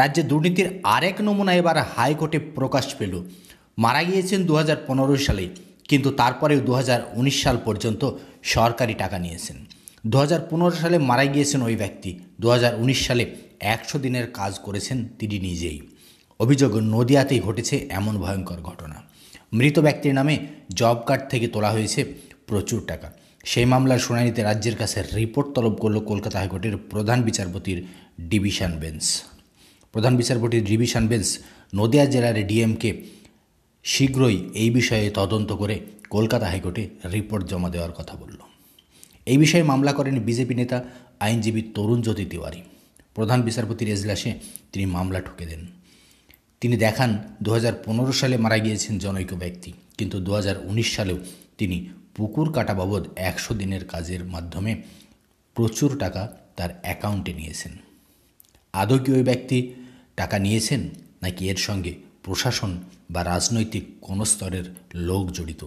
রাজ্যে দুর্নীতির আরেক নমুনা এবার হাইকোর্টে প্রকাশ পেল মারা গিয়েছেন দু সালে কিন্তু তারপরেও দু সাল পর্যন্ত সরকারি টাকা নিয়েছেন দু সালে মারা গিয়েছেন ওই ব্যক্তি দু সালে একশো দিনের কাজ করেছেন তিনি নিজেই অভিযোগ নদিয়াতেই ঘটেছে এমন ভয়ঙ্কর ঘটনা মৃত ব্যক্তির নামে জব কার্ড থেকে তোলা হয়েছে প্রচুর টাকা সেই মামলার শুনানিতে রাজ্যের কাছে রিপোর্ট তলব করল কলকাতা হাইকোর্টের প্রধান বিচারপতির ডিভিশন বেঞ্চ প্রধান বিচারপতির ডিভিশন বেঞ্চ নদিয়া জেলার ডিএমকে শীঘ্রই এই বিষয়ে তদন্ত করে কলকাতা হাইকোর্টে রিপোর্ট জমা দেওয়ার কথা বলল এই বিষয়ে মামলা করেন বিজেপি নেতা আইনজীবী তরুণ জ্যোতি তিওয়ারি প্রধান বিচারপতির এজলাসে তিনি মামলা ঠুকে দেন তিনি দেখান দু সালে মারা গিয়েছেন জনৈক ব্যক্তি কিন্তু দু সালেও তিনি পুকুর কাটা বাবদ একশো দিনের কাজের মাধ্যমে প্রচুর টাকা তার অ্যাকাউন্টে নিয়েছেন আদৌ কি ওই ব্যক্তি টাকা নিয়েছেন নাকি এর সঙ্গে প্রশাসন বা রাজনৈতিক কোন স্তরের লোক জড়িত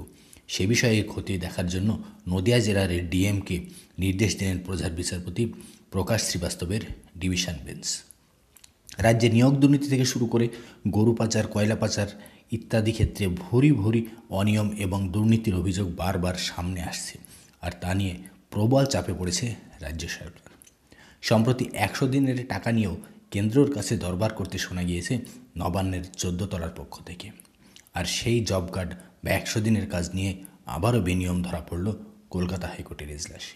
সে বিষয়ে খতিয়ে দেখার জন্য নদিয়া জেলার ডিএমকে নির্দেশ দিলেন প্রধান বিচারপতি প্রকাশ শ্রীবাস্তবের ডিভিশন বেঞ্চ রাজ্যে নিয়োগ দুর্নীতি থেকে শুরু করে গরু পাচার কয়লা পাচার ইত্যাদি ক্ষেত্রে ভরি ভরি অনিয়ম এবং দুর্নীতির অভিযোগ বারবার সামনে আসছে আর তা নিয়ে প্রবল চাপে পড়েছে রাজ্য সরকার সম্প্রতি একশো দিনের টাকা নিয়েও কেন্দ্রর কাছে দরবার করতে শোনা গিয়েছে নবান্নের তলার পক্ষ থেকে আর সেই জব কার্ড বা একশো দিনের কাজ নিয়ে আবারও বিনিয়ম ধরা পড়ল কলকাতা হাইকোর্টের এজলাসে